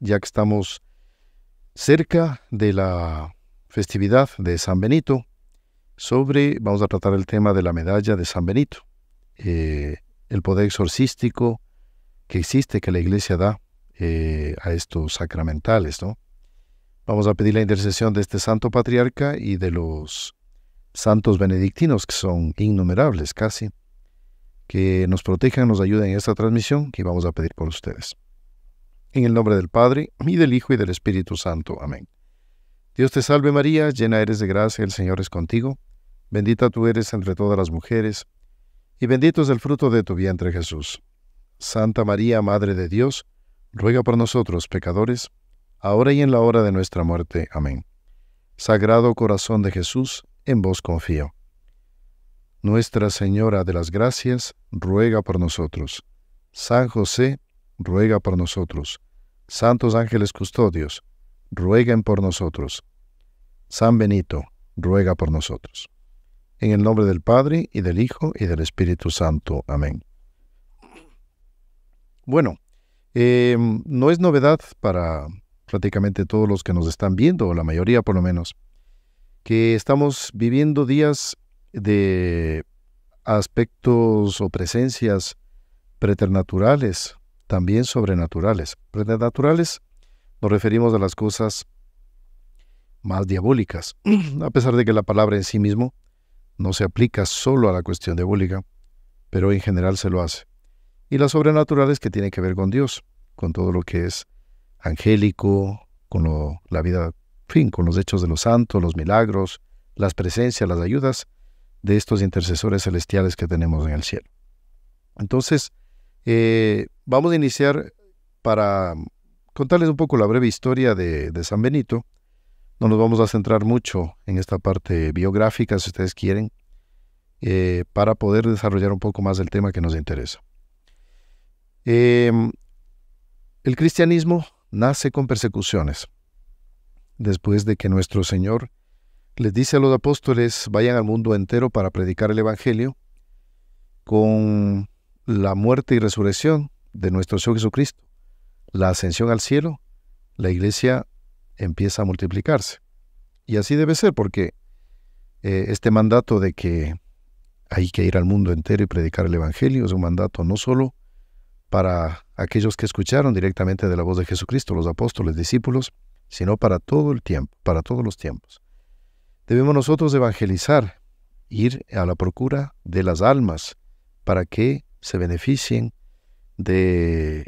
ya que estamos cerca de la festividad de San Benito, sobre, vamos a tratar el tema de la medalla de San Benito, eh, el poder exorcístico que existe, que la iglesia da eh, a estos sacramentales, ¿no? Vamos a pedir la intercesión de este santo patriarca y de los santos benedictinos, que son innumerables casi, que nos protejan, nos ayuden en esta transmisión que vamos a pedir por ustedes. En el nombre del Padre, y del Hijo, y del Espíritu Santo. Amén. Dios te salve María, llena eres de gracia, el Señor es contigo. Bendita tú eres entre todas las mujeres, y bendito es el fruto de tu vientre Jesús. Santa María, Madre de Dios, ruega por nosotros pecadores, ahora y en la hora de nuestra muerte. Amén. Sagrado Corazón de Jesús, en vos confío. Nuestra Señora de las Gracias, ruega por nosotros. San José, ruega por nosotros. Santos ángeles custodios, rueguen por nosotros. San Benito, ruega por nosotros. En el nombre del Padre, y del Hijo, y del Espíritu Santo. Amén. Bueno, em, no es novedad para prácticamente todos los que nos están viendo, o la mayoría por lo menos, que estamos viviendo días de aspectos o presencias preternaturales también sobrenaturales. Sobrenaturales nos referimos a las cosas más diabólicas, a pesar de que la palabra en sí mismo no se aplica solo a la cuestión diabólica, pero en general se lo hace. Y las sobrenaturales que tienen que ver con Dios, con todo lo que es angélico, con la vida, fin, con los hechos de los santos, los milagros, las presencias, las ayudas de estos intercesores celestiales que tenemos en el cielo. Entonces, eh, Vamos a iniciar para contarles un poco la breve historia de, San Benito. No nos vamos a centrar mucho en esta parte biográfica, si ustedes quieren, eh, para poder desarrollar un poco más el tema que nos interesa. Em, el cristianismo nace con persecuciones. Después de que nuestro Señor les dice a los apóstoles, vayan al mundo entero para predicar el Evangelio, con la muerte y resurrección de nuestro Señor Jesucristo, la ascensión al cielo, la iglesia empieza a multiplicarse. Y así debe ser, porque eh, este mandato de que hay que ir al mundo entero y predicar el Evangelio es un mandato no solo para aquellos que escucharon directamente de la voz de Jesucristo, los apóstoles, discípulos, sino para todo el tiempo, para todos los tiempos. Debemos nosotros evangelizar, ir a la procura de las almas para que se beneficien de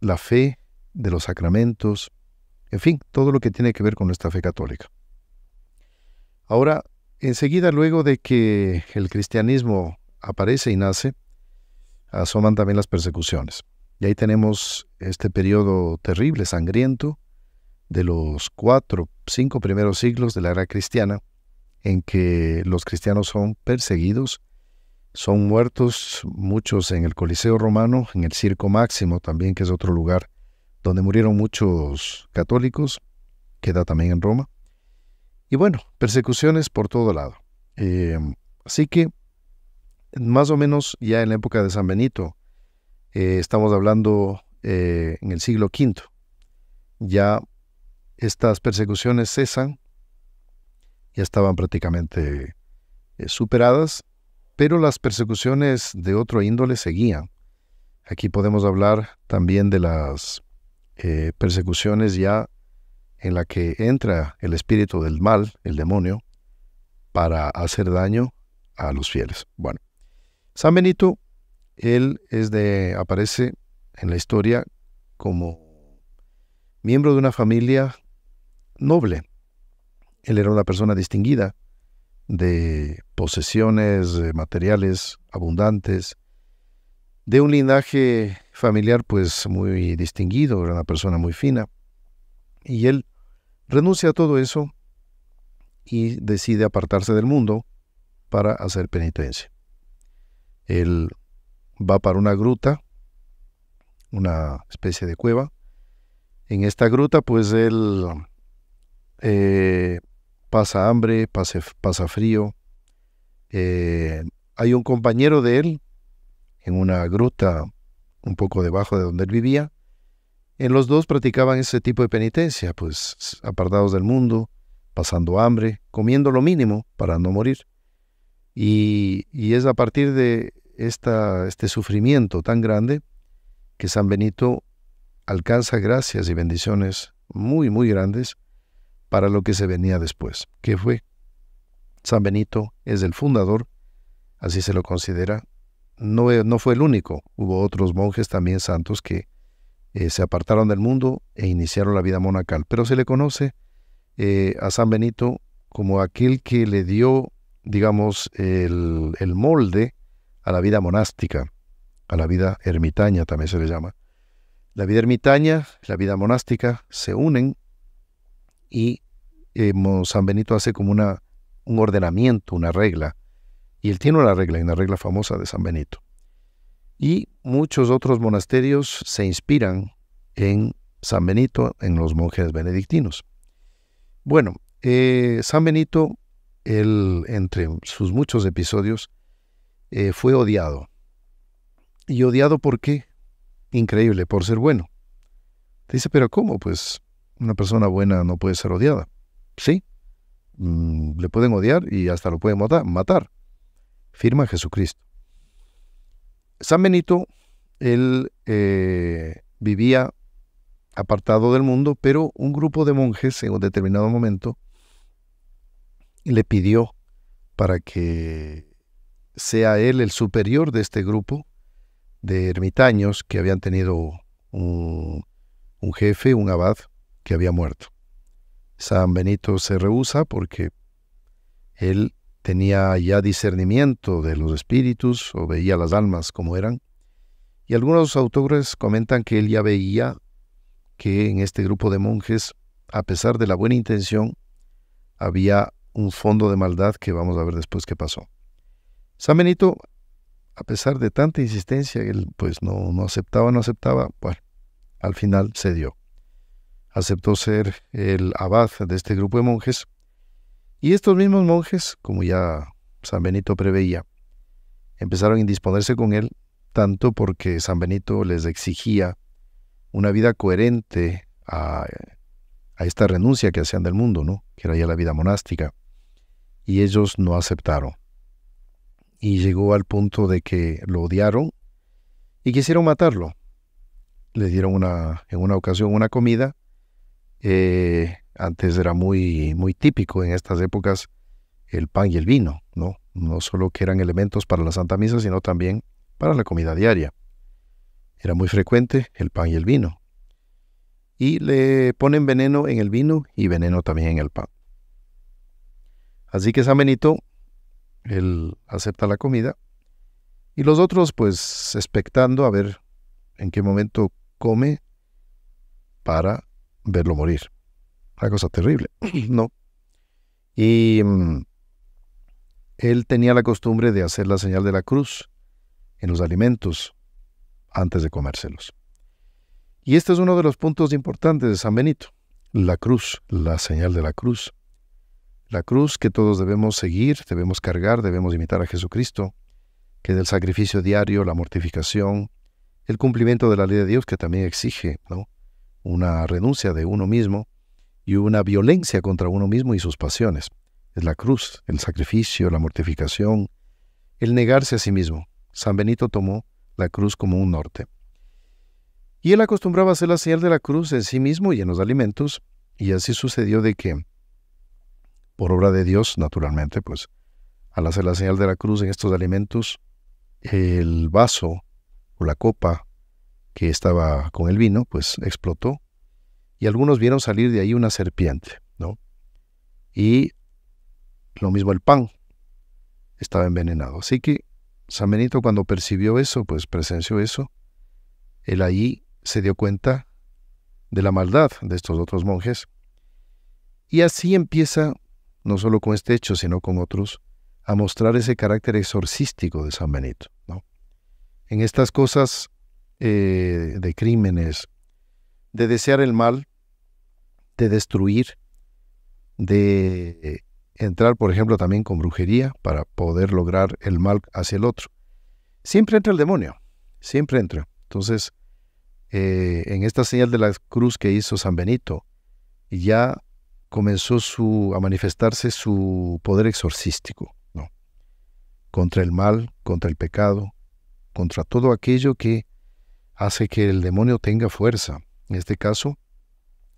la fe, de los sacramentos, en fin, todo lo que tiene que ver con nuestra fe católica. Ahora, enseguida luego de que el cristianismo aparece y nace, asoman también las persecuciones. Y ahí tenemos este periodo terrible, sangriento, de los cuatro, cinco primeros siglos de la era cristiana, en que los cristianos son perseguidos son muertos muchos en el Coliseo Romano, en el Circo Máximo también, que es otro lugar donde murieron muchos católicos, queda también en Roma. Y bueno, persecuciones por todo lado. Eh, así que, más o menos ya en la época de San Benito, eh, estamos hablando eh, en el siglo V, ya estas persecuciones cesan, ya estaban prácticamente superadas pero las persecuciones de otro índole seguían. Aquí podemos hablar también de las eh, persecuciones ya en la que entra el espíritu del mal, el demonio, para hacer daño a los fieles. Bueno, San Benito, él es de, aparece en la historia como miembro de una familia noble. Él era una persona distinguida de posesiones materiales abundantes, de un linaje familiar pues muy distinguido, era una persona muy fina. Y él renuncia a todo eso y decide apartarse del mundo para hacer penitencia. Él va para una gruta, una especie de cueva. En esta gruta pues él eh, pasa hambre, pasa, pasa frío. Eh, hay un compañero de él en una gruta un poco debajo de donde él vivía. En los dos practicaban ese tipo de penitencia, pues apartados del mundo, pasando hambre, comiendo lo mínimo para no morir. Y, y es a partir de esta, este sufrimiento tan grande que San Benito alcanza gracias y bendiciones muy, muy grandes para lo que se venía después, ¿Qué fue San Benito es el fundador, así se lo considera. No, no fue el único, hubo otros monjes también santos que eh, se apartaron del mundo e iniciaron la vida monacal, pero se le conoce eh, a San Benito como aquel que le dio, digamos, el, el molde a la vida monástica, a la vida ermitaña también se le llama. La vida ermitaña, la vida monástica se unen y eh, San Benito hace como una, un ordenamiento, una regla. Y él tiene una regla, una regla famosa de San Benito. Y muchos otros monasterios se inspiran en San Benito, en los monjes benedictinos. Bueno, eh, San Benito, él, entre sus muchos episodios, eh, fue odiado. ¿Y odiado por qué? Increíble, por ser bueno. Dice, pero ¿cómo? Pues una persona buena no puede ser odiada. Sí, mm, le pueden odiar y hasta lo pueden matar, Firma Jesucristo. San Benito, él eh, vivía apartado del mundo, pero un grupo de monjes en un determinado momento le pidió para que sea él el superior de este grupo de ermitaños que habían tenido un jefe, un abad, que había muerto. San Benito se rehúsa porque él tenía ya discernimiento de los espíritus o veía las almas como eran. Y algunos autores comentan que él ya veía que en este grupo de monjes, a pesar de la buena intención, había un fondo de maldad que vamos a ver después qué pasó. San Benito, a pesar de tanta insistencia, él pues no, no aceptaba, no aceptaba, bueno, al final cedió aceptó ser el abad de este grupo de monjes. Y estos mismos monjes, como ya San Benito preveía, empezaron a indisponerse con él, tanto porque San Benito les exigía una vida coherente a, esta renuncia que hacían del mundo, ¿no? que era ya la vida monástica. Y ellos no aceptaron. Y llegó al punto de que lo odiaron y quisieron matarlo. Le dieron una, en una ocasión una comida eh, antes era muy, muy típico en estas épocas el pan y el vino, ¿no? No solo que eran elementos para la Santa Misa, sino también para la comida diaria. Era muy frecuente el pan y el vino. Y le ponen veneno en el vino y veneno también en el pan. Así que San Benito, él acepta la comida y los otros pues expectando a ver en qué momento come para verlo morir. Una cosa terrible, ¿no? Y mm, él tenía la costumbre de hacer la señal de la cruz en los alimentos antes de comérselos. Y este es uno de los puntos importantes de San Benito, la cruz, la señal de la cruz. La cruz que todos debemos seguir, debemos cargar, debemos imitar a Jesucristo, que del sacrificio diario, la mortificación, el cumplimiento de la ley de Dios que también exige, ¿no? una renuncia de uno mismo y una violencia contra uno mismo y sus pasiones. Es la cruz, el sacrificio, la mortificación, el negarse a sí mismo. San Benito tomó la cruz como un norte. Y él acostumbraba a hacer la señal de la cruz en sí mismo y en los alimentos, y así sucedió de que, por obra de Dios, naturalmente, pues, al hacer la señal de la cruz en estos alimentos, el vaso o la copa que estaba con el vino, pues explotó. Y algunos vieron salir de ahí una serpiente, ¿no? Y lo mismo el pan estaba envenenado. Así que San Benito cuando percibió eso, pues presenció eso, él ahí se dio cuenta de la maldad de estos otros monjes. Y así empieza, no solo con este hecho, sino con otros, a mostrar ese carácter exorcístico de San Benito. ¿no? En estas cosas eh, de crímenes, de desear el mal, de destruir, de entrar, por ejemplo, también con brujería para poder lograr el mal hacia el otro. Siempre entra el demonio, siempre entra. Entonces, eh, en esta señal de la cruz que hizo San Benito, ya comenzó su, a manifestarse su poder exorcístico, ¿no? Contra el mal, contra el pecado, contra todo aquello que hace que el demonio tenga fuerza. En este caso,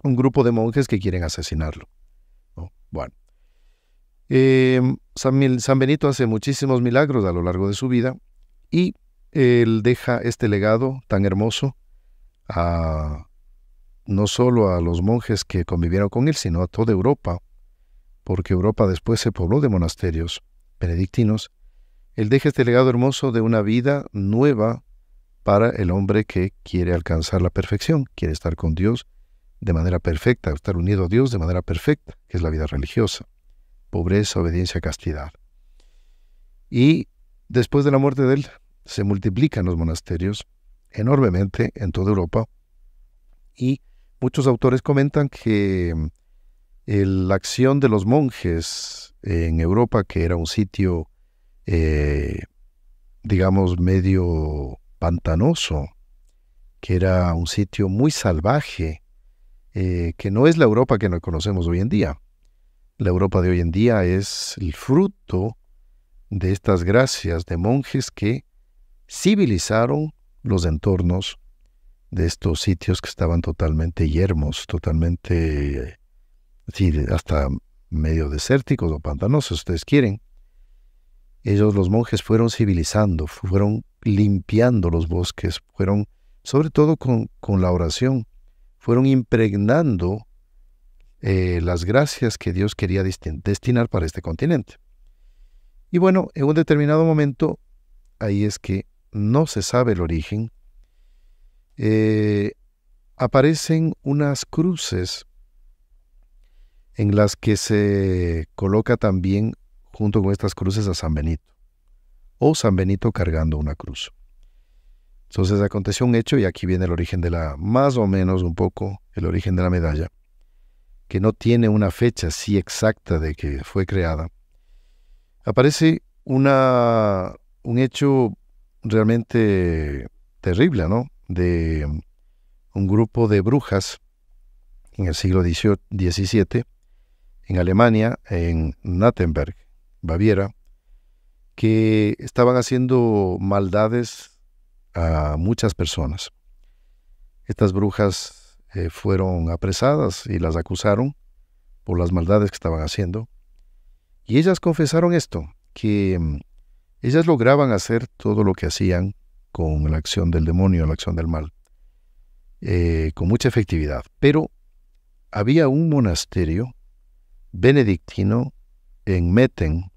un grupo de monjes que quieren asesinarlo. Bueno. Em, San, Benito hace muchísimos milagros a lo largo de su vida y él deja este legado tan hermoso no solo a los monjes que convivieron con él, sino a toda Europa, porque Europa después se pobló de monasterios benedictinos. Él deja este legado hermoso de una vida nueva para el hombre que quiere alcanzar la perfección, quiere estar con Dios de manera perfecta, estar unido a Dios de manera perfecta, que es la vida religiosa. Pobreza, obediencia, castidad. Y después de la muerte de él, se multiplican los monasterios enormemente en toda Europa y muchos autores comentan que la acción de los monjes en Europa, que era un sitio, eh, digamos, medio pantanoso, que era un sitio muy salvaje, eh, que no es la Europa que nos conocemos hoy en día. La Europa de hoy en día es el fruto de estas gracias de monjes que civilizaron los entornos de estos sitios que estaban totalmente yermos, totalmente, eh, sí, hasta medio desérticos o pantanosos, si ustedes quieren. Ellos, los monjes, fueron civilizando, fueron limpiando los bosques, fueron, sobre todo con, la oración, fueron impregnando eh, las gracias que Dios quería destinar para este continente. Y bueno, en un determinado momento, ahí es que no se sabe el origen, eh, aparecen unas cruces en las que se coloca también junto con estas cruces a San Benito, o San Benito cargando una cruz. Entonces aconteció un hecho y aquí viene el origen de la, más o menos un poco, el origen de la medalla, que no tiene una fecha así exacta de que fue creada. Aparece una, un hecho realmente terrible, ¿no? De un grupo de brujas en el siglo XVII en Alemania, en Nattenberg, Baviera, que estaban haciendo maldades a muchas personas. Estas brujas eh, fueron apresadas y las acusaron por las maldades que estaban haciendo. Y ellas confesaron esto, que mm, ellas lograban hacer todo lo que hacían con la acción del demonio, la acción del mal, eh, con mucha efectividad. Pero había un monasterio benedictino en Meten,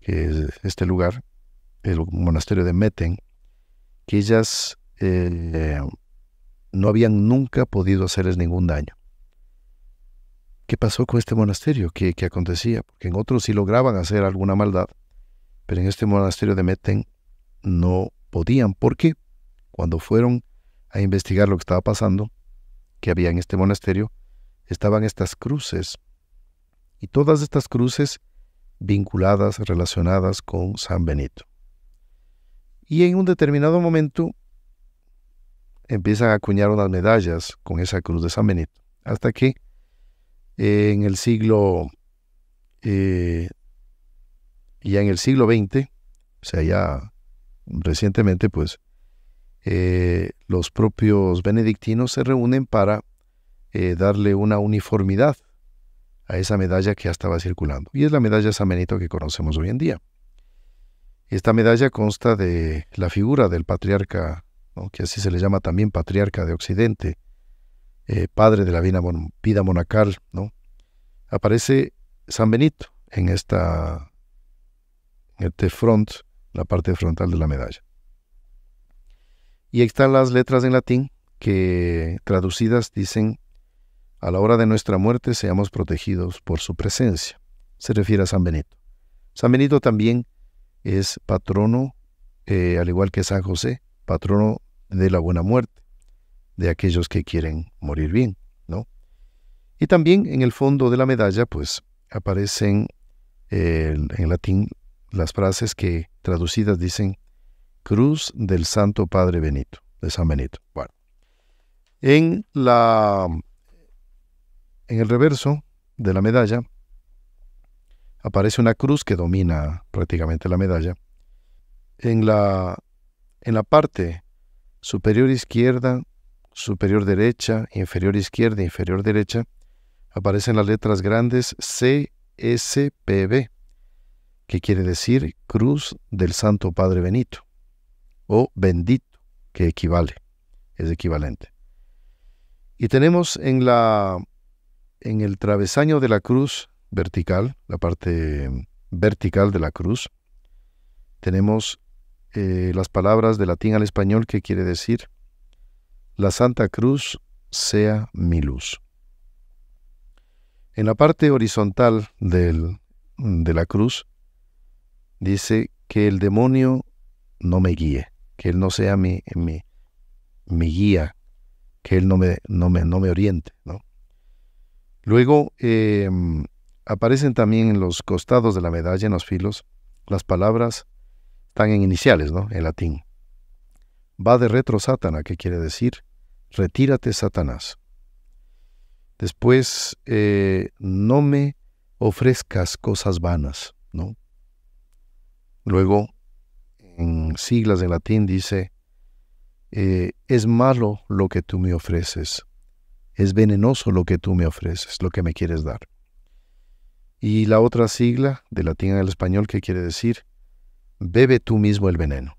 que es este lugar, el monasterio de Meten, que ellas eh, no habían nunca podido hacerles ningún daño. ¿Qué pasó con este monasterio? ¿Qué, ¿Qué, acontecía? Porque en otros sí lograban hacer alguna maldad, pero en este monasterio de Meten no podían, porque cuando fueron a investigar lo que estaba pasando, que había en este monasterio, estaban estas cruces y todas estas cruces vinculadas, relacionadas con San Benito. Y en un determinado momento empiezan a acuñar unas medallas con esa cruz de San Benito, hasta que en el siglo, eh, ya en el siglo XX, o sea, ya recientemente, pues, eh, los propios benedictinos se reúnen para eh, darle una uniformidad a esa medalla que ya estaba circulando. Y es la medalla San Benito que conocemos hoy en día. Esta medalla consta de la figura del patriarca, que así se le llama también patriarca de Occidente, eh, padre de la vida, monacal, ¿no? aparece San Benito en esta este front, la parte frontal de la medalla. Y están las letras en latín que traducidas dicen a la hora de nuestra muerte seamos protegidos por su presencia. Se refiere a San Benito. San Benito también es patrono, eh, al igual que San José, patrono de la buena muerte, de aquellos que quieren morir bien, ¿no? Y también en el fondo de la medalla, pues aparecen eh, en latín las frases que traducidas dicen Cruz del Santo Padre Benito, de San Benito. Bueno, en la en el reverso de la medalla aparece una cruz que domina prácticamente la medalla. En la, en la parte superior izquierda, superior derecha, inferior izquierda, inferior derecha, aparecen las letras grandes CSPB, que quiere decir Cruz del Santo Padre Benito, o bendito, que equivale, es equivalente. Y tenemos en la en el travesaño de la cruz vertical, la parte mm, vertical de la cruz, tenemos eh, las palabras de latín al español que quiere decir, la Santa Cruz sea mi luz. En la parte horizontal mm, de la cruz dice que el demonio no me guíe, que él no sea mi, mi, guía, que él no me, no me, no me oriente. ¿no? Luego em, aparecen también en los costados de la medalla, en los filos, las palabras están en iniciales, ¿no? En latín. Va de retro Satana, que quiere decir retírate Satanás. Después, eh, no me ofrezcas cosas vanas, ¿no? Luego, en siglas de latín dice, eh, es malo lo que tú me ofreces, es venenoso lo que tú me ofreces, lo que me quieres dar. Y la otra sigla, de latín al español, que quiere decir, bebe tú mismo el veneno.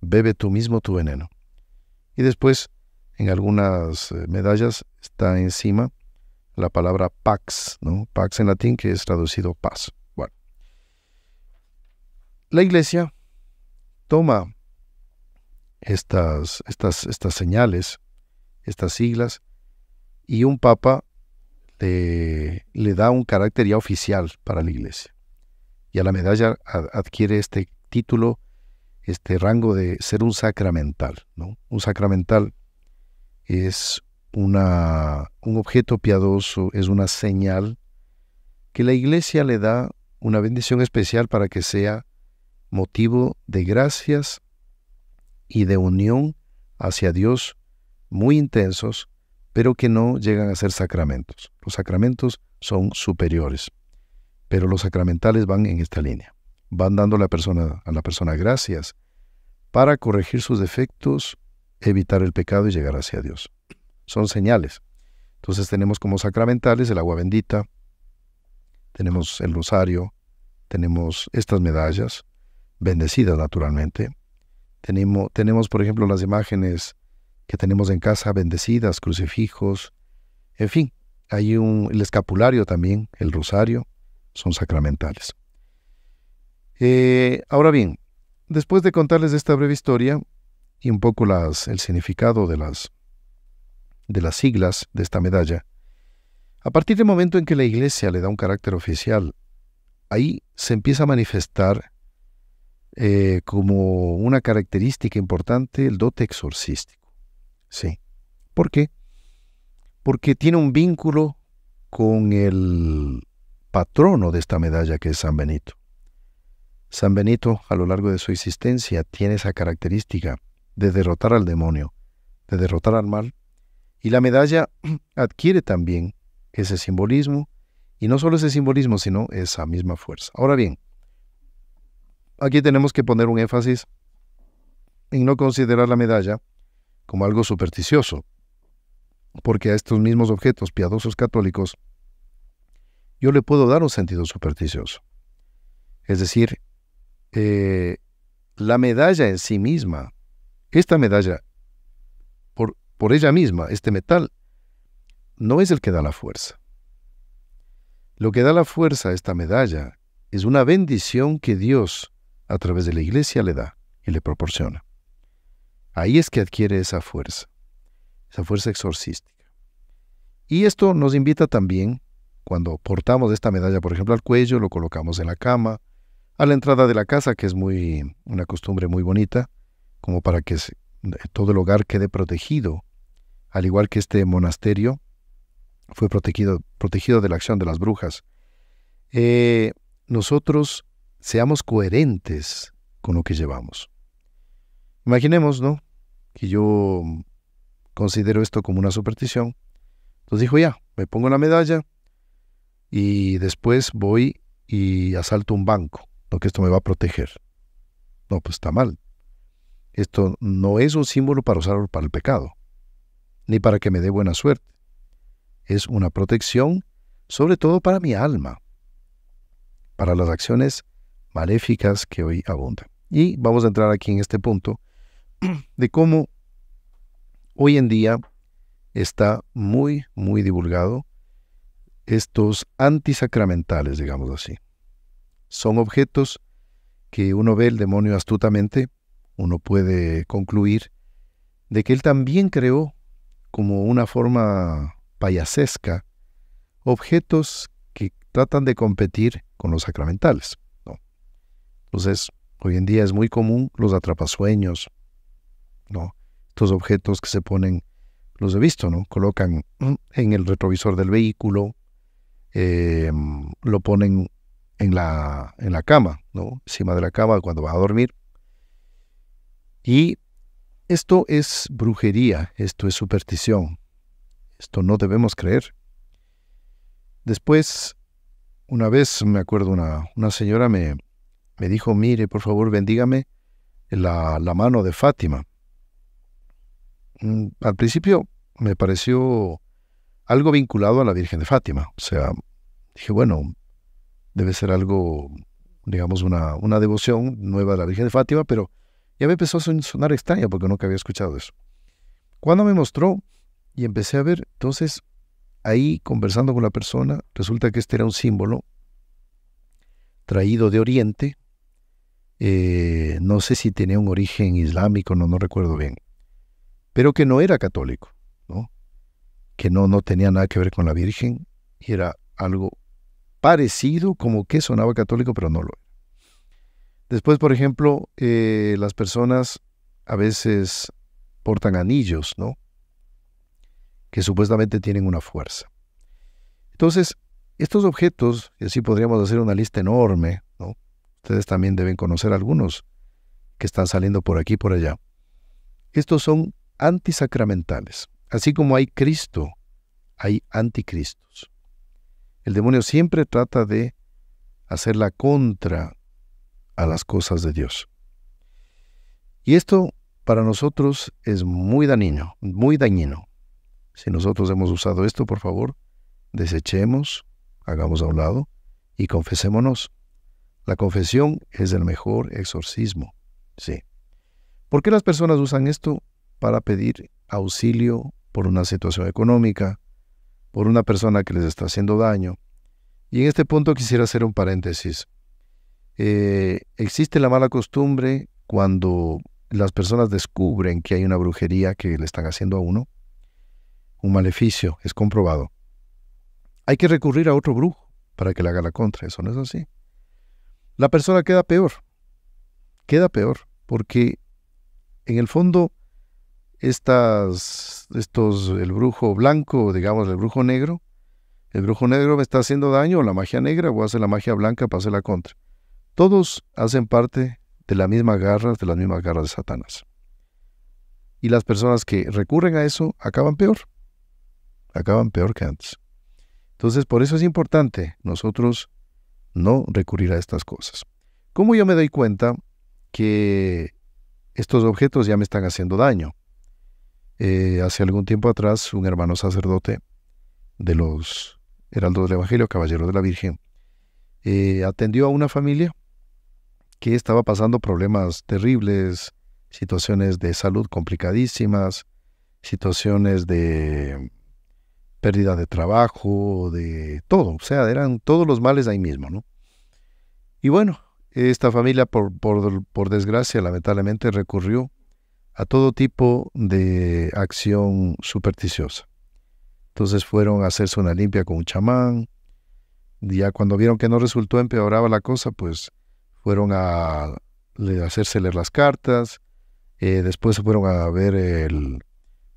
Bebe tú mismo tu veneno. Y después, en algunas eh, medallas, está encima la palabra pax, ¿no? Pax en latín, que es traducido paz. Bueno. La iglesia toma estas, estas, estas señales, estas siglas, y un papa le, da un carácter ya oficial para la iglesia. Y a la medalla adquiere este título, este rango de ser un sacramental. Un sacramental es una, un objeto piadoso, es una señal que la iglesia le da una bendición especial para que sea motivo de gracias y de unión hacia Dios muy intensos pero que no llegan a ser sacramentos. Los sacramentos son superiores, pero los sacramentales van en esta línea. Van dando a la persona, a la persona gracias para corregir sus defectos, evitar el pecado y llegar hacia Dios. Son señales. Entonces tenemos como sacramentales el agua bendita, tenemos el rosario, tenemos estas medallas, bendecidas naturalmente. Tenemos, tenemos por ejemplo, las imágenes que tenemos en casa, bendecidas, crucifijos, en fin, hay un, el escapulario también, el rosario, son sacramentales. Eh, ahora bien, después de contarles esta breve historia y un poco las, el significado de las, de las siglas de esta medalla, a partir del momento en que la iglesia le da un carácter oficial, ahí se empieza a manifestar eh, como una característica importante el dote exorcístico. Sí. ¿Por qué? Porque tiene un vínculo con el patrono de esta medalla que es San Benito. San Benito, a lo largo de su existencia, tiene esa característica de derrotar al demonio, de derrotar al mal, y la medalla adquiere también ese simbolismo, y no solo ese simbolismo, sino esa misma fuerza. Ahora bien, aquí tenemos que poner un énfasis en no considerar la medalla como algo supersticioso, porque a estos mismos objetos piadosos católicos yo le puedo dar un sentido supersticioso. Es decir, eh, la medalla en sí misma, esta medalla, por, por ella misma, este metal, no es el que da la fuerza. Lo que da la fuerza a esta medalla es una bendición que Dios, a través de la iglesia, le da y le proporciona. Ahí es que adquiere esa fuerza, esa fuerza exorcística. Y esto nos invita también, cuando portamos esta medalla, por ejemplo, al cuello, lo colocamos en la cama, a la entrada de la casa, que es muy una costumbre muy bonita, como para que todo el hogar quede protegido, al igual que este monasterio fue protegido, protegido de la acción de las brujas. Eh, nosotros seamos coherentes con lo que llevamos. Imaginemos, ¿no? que yo considero esto como una superstición. Entonces dijo, ya, me pongo la medalla y después voy y asalto un banco, porque esto me va a proteger. No, pues está mal. Esto no es un símbolo para usarlo para el pecado, ni para que me dé buena suerte. Es una protección, sobre todo para mi alma, para las acciones maléficas que hoy abundan. Y vamos a entrar aquí en este punto, de cómo hoy en día está muy, muy divulgado estos antisacramentales, digamos así. Son objetos que uno ve el demonio astutamente, uno puede concluir de que él también creó como una forma payasesca objetos que tratan de competir con los sacramentales. Entonces, hoy en día es muy común los atrapasueños, estos objetos que se ponen, los he visto, ¿no? Colocan mm, en el retrovisor del vehículo, em, lo ponen en la, en la cama, ¿no? Encima de la cama cuando va a dormir. Y esto es brujería, esto es superstición. Esto no debemos creer. Después, una vez me acuerdo, una, señora me, dijo, mire, por favor, bendígame la mano de Fátima. Mm, al principio me pareció algo vinculado a la Virgen de Fátima. O sea, dije, bueno, debe ser algo, digamos, una, devoción nueva de la Virgen de Fátima, pero ya me empezó a sonar extraña porque nunca había escuchado eso. Cuando me mostró y empecé a ver, entonces ahí conversando con la persona, resulta que este era un símbolo traído de Oriente. Eh, no sé si tenía un origen islámico, no, no recuerdo bien pero que no era católico, ¿no? que no, no tenía nada que ver con la Virgen y era algo parecido como que sonaba católico, pero no lo era. Después, por ejemplo, eh, las personas a veces portan anillos, ¿no? Que supuestamente tienen una fuerza. Entonces, estos objetos, y así podríamos hacer una lista enorme, ¿no? Ustedes también deben conocer algunos que están saliendo por aquí y por allá. Estos son antisacramentales. Así como hay Cristo, hay anticristos. El demonio siempre trata de hacer la contra a las cosas de Dios. Y esto para nosotros es muy dañino, muy dañino. Si nosotros hemos usado esto, por favor, desechemos, hagamos a un lado y confesémonos. La confesión es el mejor exorcismo. Sí. ¿Por qué las personas usan esto? para pedir auxilio por una situación económica, por una persona que les está haciendo daño. Y en este punto quisiera hacer un paréntesis. Eh, existe la mala costumbre cuando las personas descubren que hay una brujería que le están haciendo a uno, un maleficio, es comprobado. Hay que recurrir a otro brujo para que le haga la contra, eso no es así. La persona queda peor, queda peor, porque en el fondo estas, estos, el brujo blanco, digamos, el brujo negro, el brujo negro me está haciendo daño, la magia negra, o hace la magia blanca para hacer la contra. Todos hacen parte de las mismas garras, de las mismas garras de Satanás. Y las personas que recurren a eso acaban peor, acaban peor que antes. Entonces, por eso es importante nosotros no recurrir a estas cosas. ¿Cómo yo me doy cuenta que estos objetos ya me están haciendo daño? Eh, hace algún tiempo atrás un hermano sacerdote de los Heraldos del Evangelio, Caballero de la Virgen, eh, atendió a una familia que estaba pasando problemas terribles, situaciones de salud complicadísimas, situaciones de pérdida de trabajo, de todo, o sea, eran todos los males ahí mismo, ¿no? Y bueno, esta familia, por desgracia, lamentablemente recurrió a todo tipo de acción supersticiosa. Entonces fueron a hacerse una limpia con un chamán. Ya cuando vieron que no resultó, empeoraba la cosa, pues fueron a hacerse leer las cartas. Eh, después fueron a ver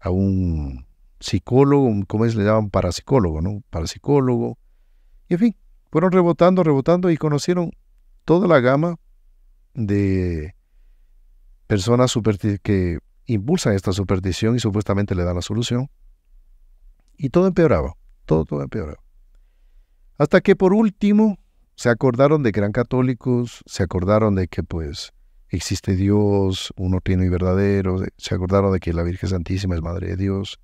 a un psicólogo, ¿cómo es? Le llaman parapsicólogo, ¿no? Parapsicólogo. Y en fin, fueron rebotando, rebotando y conocieron toda la gama de personas que impulsan esta superstición y supuestamente le dan la solución. Y todo empeoraba, todo, todo empeoraba. Hasta que por último se acordaron de que eran católicos, se acordaron de que pues existe Dios, uno tiene y verdadero, se acordaron de que la Virgen Santísima es Madre de Dios,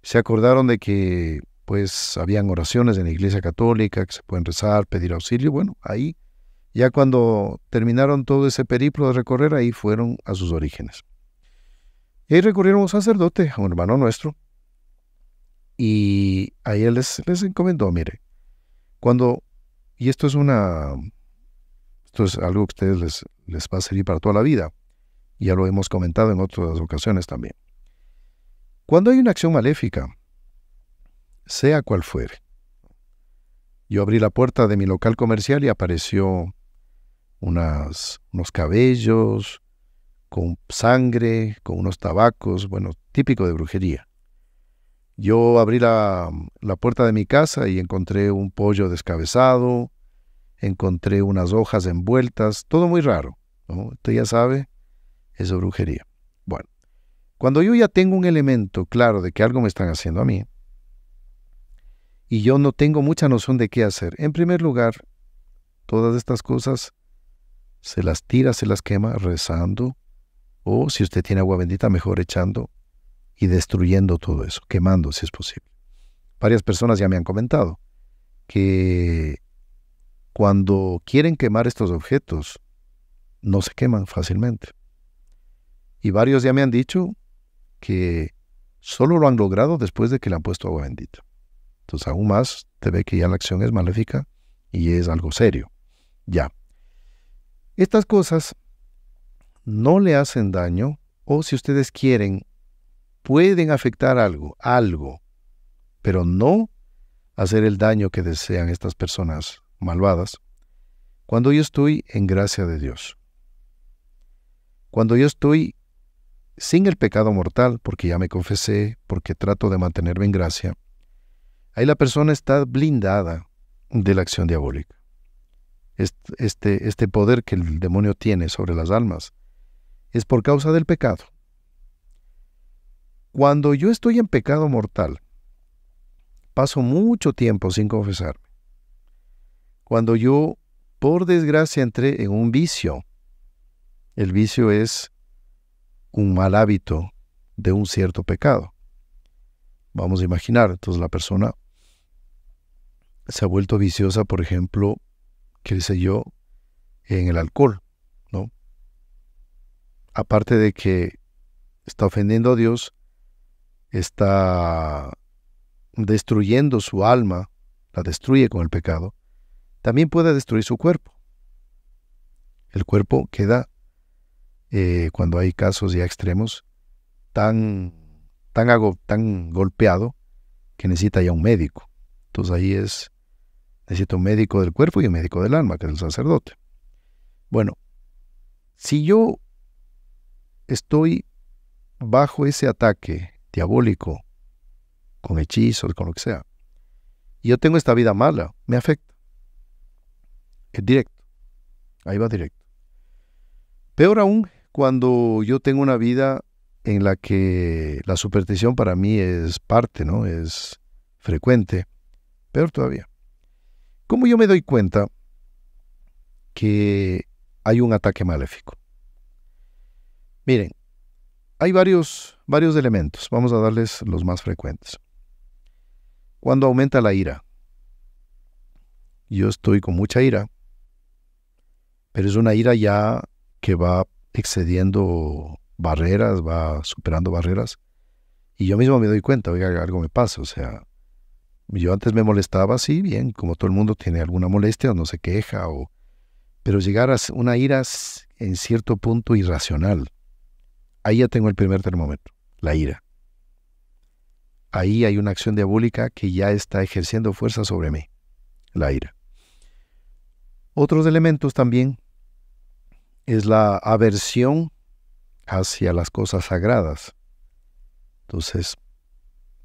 se acordaron de que pues habían oraciones en la Iglesia Católica que se pueden rezar, pedir auxilio, bueno, ahí ya cuando terminaron todo ese periplo de recorrer, ahí fueron a sus orígenes. Y ahí recurrieron a un sacerdote, a un hermano nuestro, y ahí él les, encomendó, mire, cuando, y esto es una, esto es algo que a ustedes les, les va a servir para toda la vida, ya lo hemos comentado en otras ocasiones también. Cuando hay una acción maléfica, sea cual fuere, yo abrí la puerta de mi local comercial y apareció unas, unos cabellos, con sangre, con unos tabacos, bueno, típico de brujería. Yo abrí la, la, puerta de mi casa y encontré un pollo descabezado, encontré unas hojas envueltas, todo muy raro. ¿no? Usted ya sabe, eso es brujería. Bueno, cuando yo ya tengo un elemento claro de que algo me están haciendo a mí, y yo no tengo mucha noción de qué hacer, en primer lugar, todas estas cosas se las tira, se las quema rezando, o si usted tiene agua bendita, mejor echando y destruyendo todo eso, quemando si es posible. Varias personas ya me han comentado que cuando quieren quemar estos objetos, no se queman fácilmente. Y varios ya me han dicho que solo lo han logrado después de que le han puesto agua bendita. Entonces aún más te ve que ya la acción es maléfica y es algo serio. Ya, estas cosas no le hacen daño o si ustedes quieren, pueden afectar algo, algo, pero no hacer el daño que desean estas personas malvadas cuando yo estoy en gracia de Dios. Cuando yo estoy sin el pecado mortal, porque ya me confesé, porque trato de mantenerme en gracia, ahí la persona está blindada de la acción diabólica este, este poder que el demonio tiene sobre las almas, es por causa del pecado. Cuando yo estoy en pecado mortal, paso mucho tiempo sin confesarme. Cuando yo, por desgracia, entré en un vicio, el vicio es un mal hábito de un cierto pecado. Vamos a imaginar, entonces la persona se ha vuelto viciosa, por ejemplo, qué sé yo, en el alcohol, ¿no? Aparte de que está ofendiendo a Dios, está destruyendo su alma, la destruye con el pecado, también puede destruir su cuerpo. El cuerpo queda, eh, cuando hay casos ya extremos, tan, tan, tan golpeado que necesita ya un médico. Entonces ahí es Necesito un médico del cuerpo y un médico del alma, que es el sacerdote. Bueno, si yo estoy bajo ese ataque diabólico, con hechizos, con lo que sea, y yo tengo esta vida mala, me afecta. Es directo. Ahí va directo. Peor aún cuando yo tengo una vida en la que la superstición para mí es parte, ¿no? Es frecuente. Peor todavía. ¿Cómo yo me doy cuenta que hay un ataque maléfico? Miren, hay varios, varios elementos. Vamos a darles los más frecuentes. Cuando aumenta la ira. Yo estoy con mucha ira, pero es una ira ya que va excediendo barreras, va superando barreras. Y yo mismo me doy cuenta, oiga, algo me pasa, o sea, yo antes me molestaba, así, bien, como todo el mundo tiene alguna molestia o no se queja, o, pero llegar a una ira en cierto punto irracional. Ahí ya tengo el primer termómetro, la ira. Ahí hay una acción diabólica que ya está ejerciendo fuerza sobre mí, la ira. Otros elementos también es la aversión hacia las cosas sagradas. Entonces,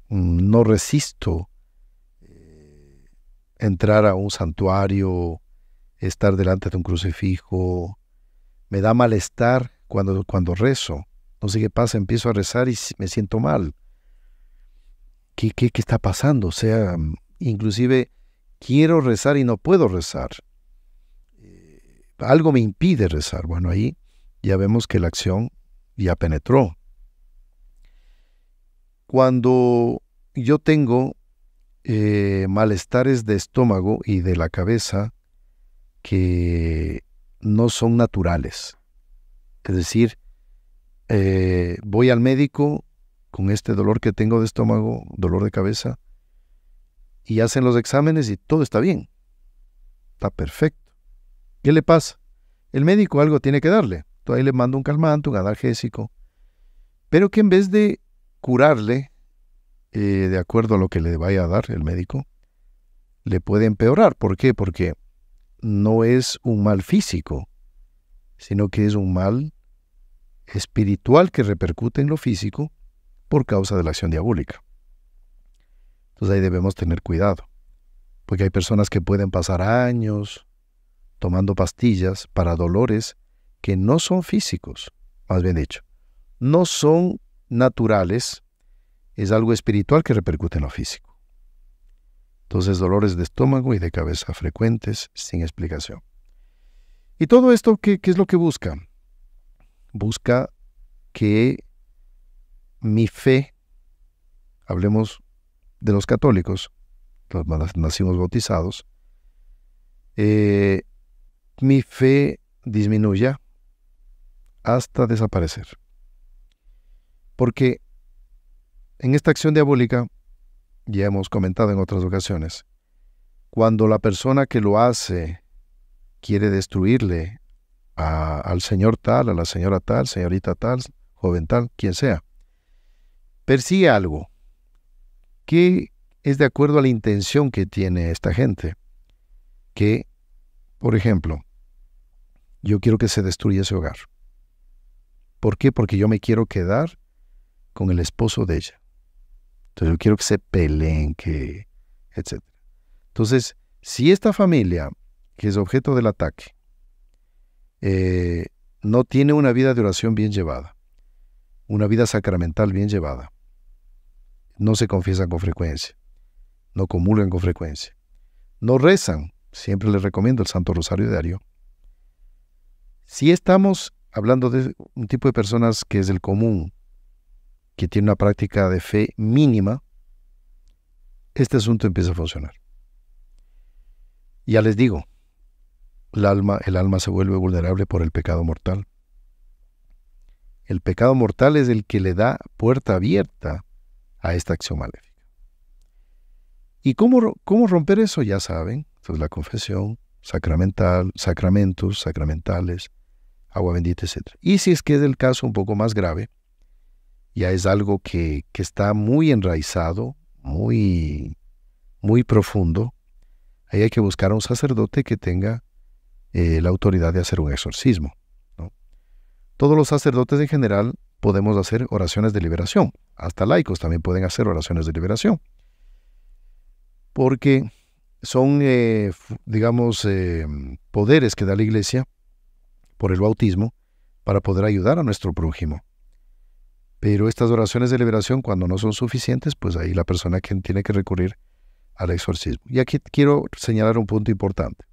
mm, no resisto entrar a un santuario, estar delante de un crucifijo. Me da malestar cuando, cuando rezo. No sé qué pasa, empiezo a rezar y me siento mal. ¿Qué, qué, qué está pasando? O sea, inclusive quiero rezar y no puedo rezar. Eh, algo me impide rezar. Bueno, ahí ya vemos que la acción ya penetró. Cuando yo tengo eh, malestares de estómago y de la cabeza que no son naturales. Es decir, eh, voy al médico con este dolor que tengo de estómago, dolor de cabeza, y hacen los exámenes y todo está bien. Está perfecto. ¿Qué le pasa? El médico algo tiene que darle. Entonces ahí le mando un calmante, un analgésico, pero que en vez de curarle, eh, de acuerdo a lo que le vaya a dar el médico, le puede empeorar. ¿Por qué? Porque no es un mal físico, sino que es un mal espiritual que repercute en lo físico por causa de la acción diabólica. Entonces ahí debemos tener cuidado, porque hay personas que pueden pasar años tomando pastillas para dolores que no son físicos, más bien dicho, no son naturales, es algo espiritual que repercute en lo físico. Entonces, dolores de estómago y de cabeza frecuentes sin explicación. ¿Y todo esto qué, es lo que busca? Busca que mi fe, hablemos de los católicos, los nacimos bautizados, eh, mi fe disminuya hasta desaparecer. Porque en esta acción diabólica, ya hemos comentado en otras ocasiones, cuando la persona que lo hace quiere destruirle al señor tal, a la señora tal, señorita tal, joven tal, quien sea, persigue algo que es de acuerdo a la intención que tiene esta gente. Que, por ejemplo, yo quiero que se destruya ese hogar. ¿Por qué? Porque yo me quiero quedar con el esposo de ella. Entonces yo quiero que se peleen, que, etc. Entonces, si esta familia, que es objeto del ataque, eh, no tiene una vida de oración bien llevada, una vida sacramental bien llevada, no se confiesan con frecuencia, no comulgan con frecuencia, no rezan, siempre les recomiendo el Santo Rosario Diario. Si estamos hablando de un tipo de personas que es el común, que tiene una práctica de fe mínima, este asunto empieza a funcionar. Ya les digo, el alma, el alma se vuelve vulnerable por el pecado mortal. El pecado mortal es el que le da puerta abierta a esta acción maléfica. ¿Y cómo, cómo romper eso? Ya saben, entonces la confesión, sacramental, sacramentos, sacramentales, agua bendita, etc. Y si es que es el caso un poco más grave, ya es algo que, está muy enraizado, muy, muy profundo. Ahí hay que buscar a un sacerdote que tenga eh, la autoridad de hacer un exorcismo. Todos los sacerdotes en general podemos hacer oraciones de liberación. Hasta laicos también pueden hacer oraciones de liberación. Porque son, eh, digamos, eh, poderes que da la iglesia por el bautismo para poder ayudar a nuestro prójimo. Pero estas oraciones de liberación, cuando no son suficientes, pues ahí la persona quien tiene que recurrir al exorcismo. Y aquí quiero señalar un punto importante.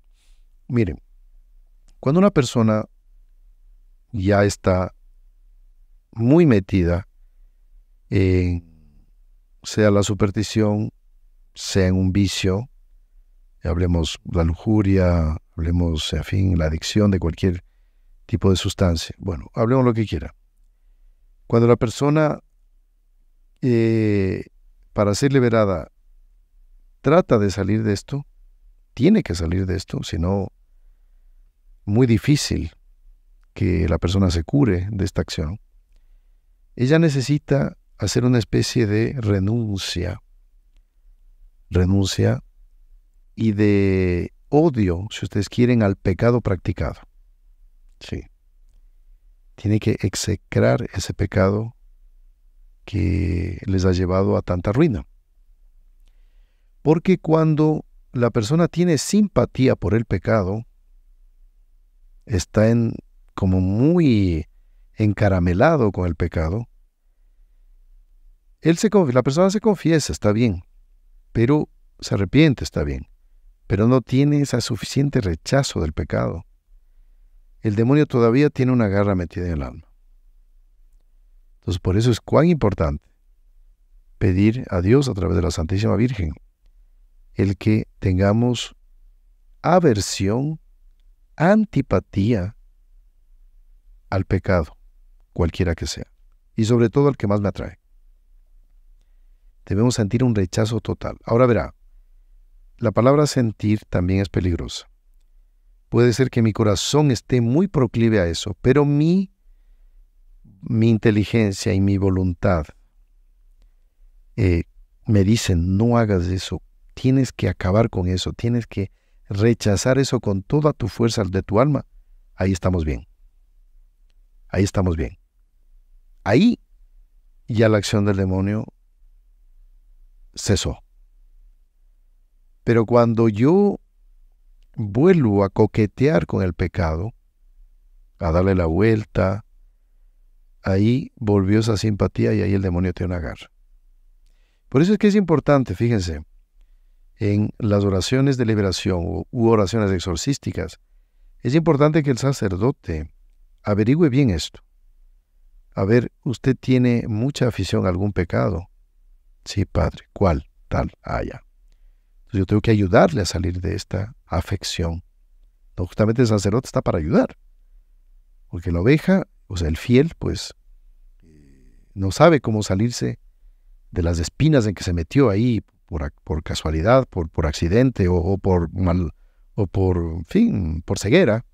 Miren, cuando una persona ya está muy metida en, sea la superstición, sea en un vicio, hablemos la lujuria, hablemos, a fin, la adicción de cualquier tipo de sustancia. Bueno, hablemos lo que quiera. Cuando la persona, eh, para ser liberada, trata de salir de esto, tiene que salir de esto, si no, muy difícil que la persona se cure de esta acción. Ella necesita hacer una especie de renuncia, renuncia y de odio, si ustedes quieren, al pecado practicado. Sí tiene que execrar ese pecado que les ha llevado a tanta ruina. Porque cuando la persona tiene simpatía por el pecado, está en, como muy encaramelado con el pecado, se, la persona se confiesa, está bien, pero se arrepiente, está bien, pero no tiene ese suficiente rechazo del pecado el demonio todavía tiene una garra metida en el alma. Entonces por eso es cuán importante pedir a Dios a través de la Santísima Virgen el que tengamos aversión, antipatía al pecado, cualquiera que sea, y sobre todo al que más me atrae. Debemos sentir un rechazo total. Ahora verá, la palabra sentir también es peligrosa. Puede ser que mi corazón esté muy proclive a eso, pero mi, mi inteligencia y mi voluntad eh, me dicen, no hagas eso, tienes que acabar con eso, tienes que rechazar eso con toda tu fuerza de tu alma. Ahí estamos bien. Ahí estamos bien. Ahí ya la acción del demonio cesó. Pero cuando yo vuelvo a coquetear con el pecado, a darle la vuelta, ahí volvió esa simpatía y ahí el demonio tiene una Por eso es que es importante, fíjense, en las oraciones de liberación u oraciones exorcísticas, es importante que el sacerdote averigüe bien esto. A ver, usted tiene mucha afición a algún pecado. Sí, padre. ¿Cuál? Tal. haya. Ah, yo tengo que ayudarle a salir de esta afección. justamente el sacerdote está para ayudar. Porque la oveja, o sea, el fiel, pues eh, no sabe cómo salirse de las espinas en que se metió ahí por, casualidad, por, por accidente o, o, por mal, o por, en fin, por ceguera.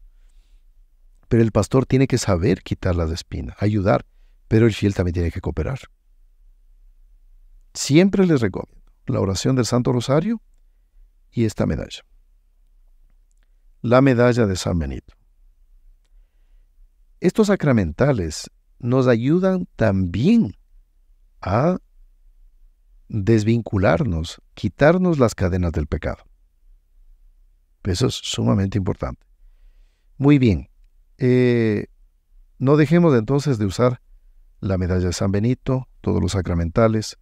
Pero el pastor tiene que saber quitar las espinas, ayudar, pero el fiel también tiene que cooperar. Siempre les recomiendo la oración del Santo Rosario y esta medalla. La medalla de San Benito. Estos sacramentales nos ayudan también a desvincularnos, quitarnos las cadenas del pecado. Eso es sumamente importante. Muy bien, eh, no dejemos entonces de usar la medalla de San Benito, todos los sacramentales,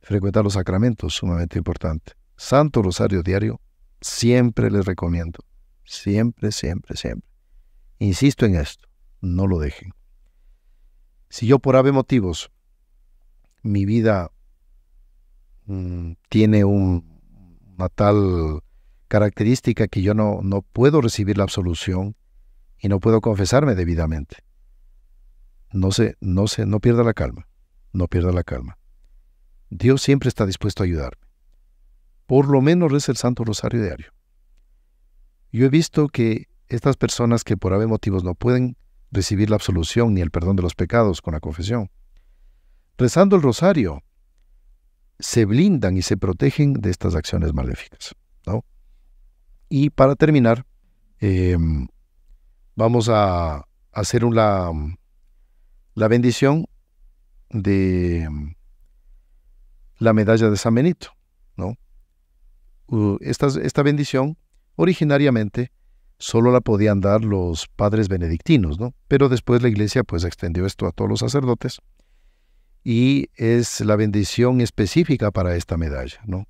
frecuentar los sacramentos, sumamente importante. Santo Rosario Diario, siempre les recomiendo. Siempre, siempre, siempre. Insisto en esto, no lo dejen. Si yo por ave motivos, mi vida mm, tiene una tal característica que yo no, no puedo recibir la absolución y no puedo confesarme debidamente. No sé no sé no pierda la calma, no pierda la calma. Dios siempre está dispuesto a ayudar por lo menos reza el Santo Rosario diario. Yo he visto que estas personas que por haber motivos no pueden recibir la absolución ni el perdón de los pecados con la confesión, rezando el rosario, se blindan y se protegen de estas acciones maléficas. Y para terminar, em, vamos a hacer una, la bendición de em, la medalla de San Benito esta, bendición originariamente solo la podían dar los padres benedictinos, ¿no? Pero después la iglesia pues extendió esto a todos los sacerdotes y es la bendición específica para esta medalla, ¿no?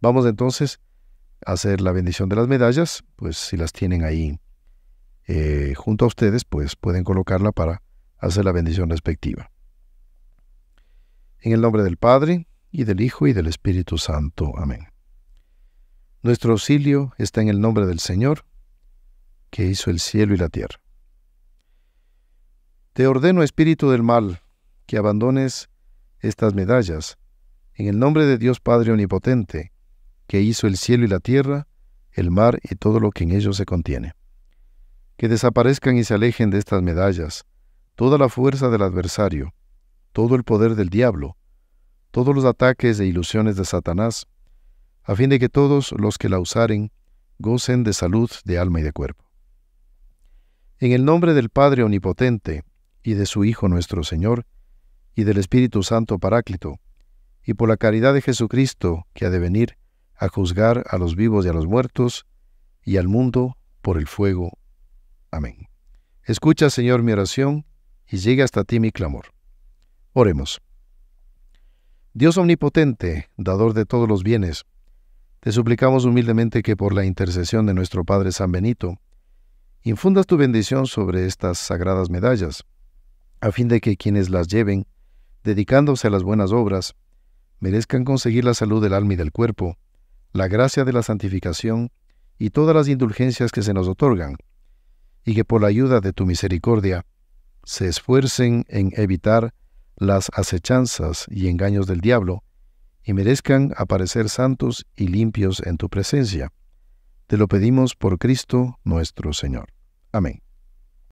Vamos entonces a hacer la bendición de las medallas, pues si las tienen ahí eh, junto a ustedes, pues pueden colocarla para hacer la bendición respectiva. En el nombre del Padre, y del Hijo, y del Espíritu Santo. Amén. Nuestro auxilio está en el nombre del Señor, que hizo el cielo y la tierra. Te ordeno, espíritu del mal, que abandones estas medallas, en el nombre de Dios Padre Omnipotente, que hizo el cielo y la tierra, el mar y todo lo que en ellos se contiene. Que desaparezcan y se alejen de estas medallas toda la fuerza del adversario, todo el poder del diablo, todos los ataques e ilusiones de Satanás, a fin de que todos los que la usaren gocen de salud de alma y de cuerpo. En el nombre del Padre Omnipotente, y de su Hijo nuestro Señor, y del Espíritu Santo Paráclito, y por la caridad de Jesucristo, que ha de venir a juzgar a los vivos y a los muertos, y al mundo por el fuego. Amén. Escucha, Señor, mi oración, y llegue hasta ti mi clamor. Oremos. Dios omnipotente, dador de todos los bienes, te suplicamos humildemente que por la intercesión de nuestro Padre San Benito, infundas tu bendición sobre estas sagradas medallas, a fin de que quienes las lleven, dedicándose a las buenas obras, merezcan conseguir la salud del alma y del cuerpo, la gracia de la santificación y todas las indulgencias que se nos otorgan, y que por la ayuda de tu misericordia se esfuercen en evitar las acechanzas y engaños del diablo, y merezcan aparecer santos y limpios en tu presencia. Te lo pedimos por Cristo nuestro Señor. Amén.